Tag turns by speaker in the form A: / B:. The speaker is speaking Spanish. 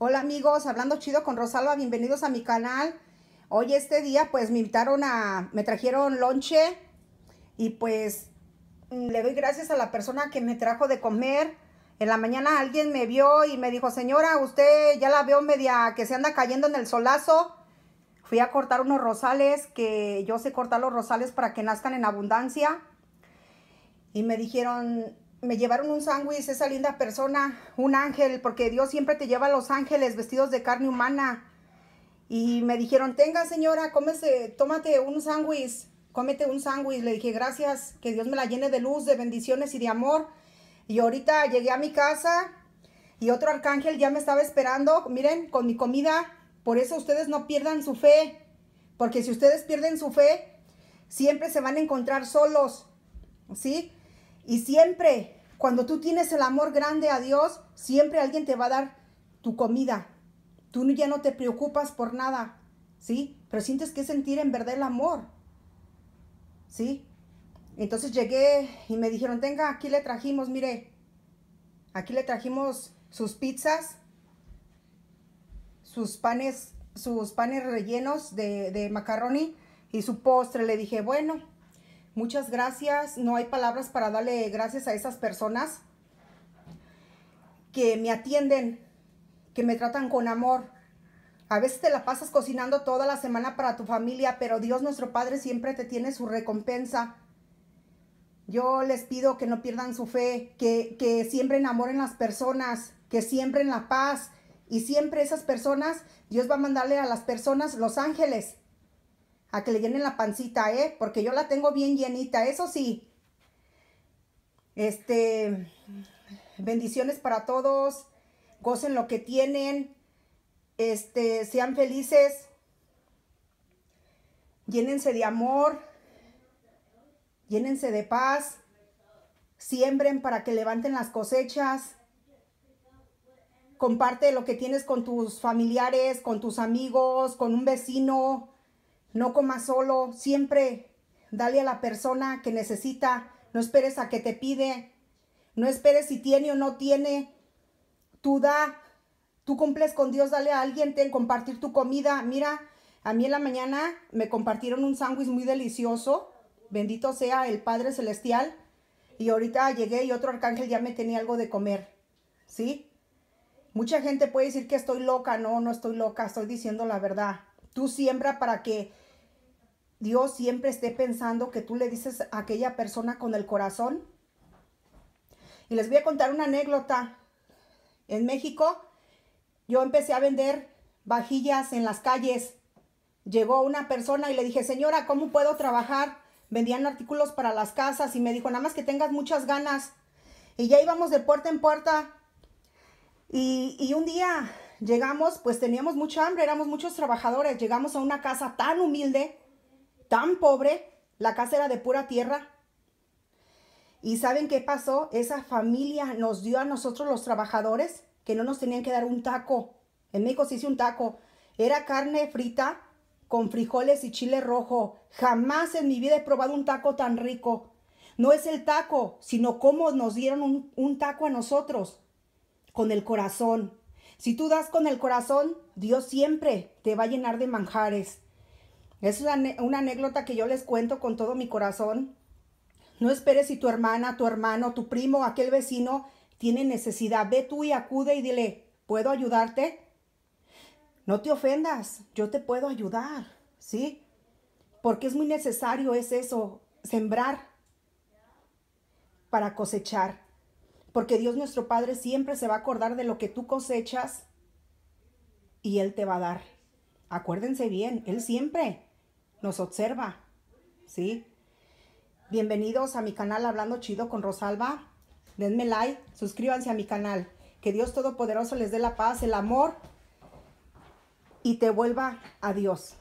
A: Hola amigos, hablando chido con Rosalba, bienvenidos a mi canal. Hoy este día pues me invitaron a, me trajeron lonche y pues mm, le doy gracias a la persona que me trajo de comer. En la mañana alguien me vio y me dijo, señora, usted ya la veo media que se anda cayendo en el solazo. Fui a cortar unos rosales, que yo sé cortar los rosales para que nazcan en abundancia. Y me dijeron, me llevaron un sándwich, esa linda persona, un ángel, porque Dios siempre te lleva a los ángeles vestidos de carne humana. Y me dijeron, tenga señora, cómese, tómate un sándwich, cómete un sándwich. Le dije, gracias, que Dios me la llene de luz, de bendiciones y de amor. Y ahorita llegué a mi casa y otro arcángel ya me estaba esperando, miren, con mi comida. Por eso ustedes no pierdan su fe, porque si ustedes pierden su fe, siempre se van a encontrar solos, ¿sí? Y siempre cuando tú tienes el amor grande a Dios, siempre alguien te va a dar tu comida. Tú ya no te preocupas por nada, ¿sí? Pero sientes que sentir en verdad el amor, ¿sí? Entonces llegué y me dijeron, tenga, aquí le trajimos, mire, aquí le trajimos sus pizzas, sus panes, sus panes rellenos de, de macaroni y su postre. Le dije, bueno, Muchas gracias. No hay palabras para darle gracias a esas personas que me atienden, que me tratan con amor. A veces te la pasas cocinando toda la semana para tu familia, pero Dios nuestro Padre siempre te tiene su recompensa. Yo les pido que no pierdan su fe, que, que siembren amor en las personas, que siembren la paz. Y siempre esas personas, Dios va a mandarle a las personas los ángeles a que le llenen la pancita, ¿eh? Porque yo la tengo bien llenita, eso sí. Este, bendiciones para todos, gocen lo que tienen, este, sean felices, llénense de amor, llénense de paz, siembren para que levanten las cosechas, comparte lo que tienes con tus familiares, con tus amigos, con un vecino, no comas solo, siempre dale a la persona que necesita, no esperes a que te pide, no esperes si tiene o no tiene, tú da, tú cumples con Dios, dale a alguien, ten compartir tu comida. Mira, a mí en la mañana me compartieron un sándwich muy delicioso, bendito sea el Padre Celestial, y ahorita llegué y otro arcángel ya me tenía algo de comer, ¿sí? Mucha gente puede decir que estoy loca, no, no estoy loca, estoy diciendo la verdad. Tú siembra para que Dios siempre esté pensando que tú le dices a aquella persona con el corazón. Y les voy a contar una anécdota. En México yo empecé a vender vajillas en las calles. Llegó una persona y le dije, señora, ¿cómo puedo trabajar? Vendían artículos para las casas y me dijo, nada más que tengas muchas ganas. Y ya íbamos de puerta en puerta. Y, y un día llegamos, pues teníamos mucha hambre, éramos muchos trabajadores, llegamos a una casa tan humilde, tan pobre, la casa era de pura tierra. ¿Y saben qué pasó? Esa familia nos dio a nosotros los trabajadores que no nos tenían que dar un taco. En México se hizo un taco. Era carne frita con frijoles y chile rojo. Jamás en mi vida he probado un taco tan rico. No es el taco, sino cómo nos dieron un, taco a nosotros. Con el corazón, si tú das con el corazón, Dios siempre te va a llenar de manjares. Es una, anécdota que yo les cuento con todo mi corazón. No esperes si tu hermana, tu hermano, tu primo, aquel vecino tiene necesidad. Ve tú y acude y dile, ¿puedo ayudarte? No te ofendas, yo te puedo ayudar, ¿sí? Porque es muy necesario, es eso, sembrar para cosechar porque Dios nuestro Padre siempre se va a acordar de lo que tú cosechas y Él te va a dar. Acuérdense bien, Él siempre nos observa, ¿sí? Bienvenidos a mi canal Hablando Chido con Rosalba. Denme like, suscríbanse a mi canal. Que Dios Todopoderoso les dé la paz, el amor y te vuelva a Dios.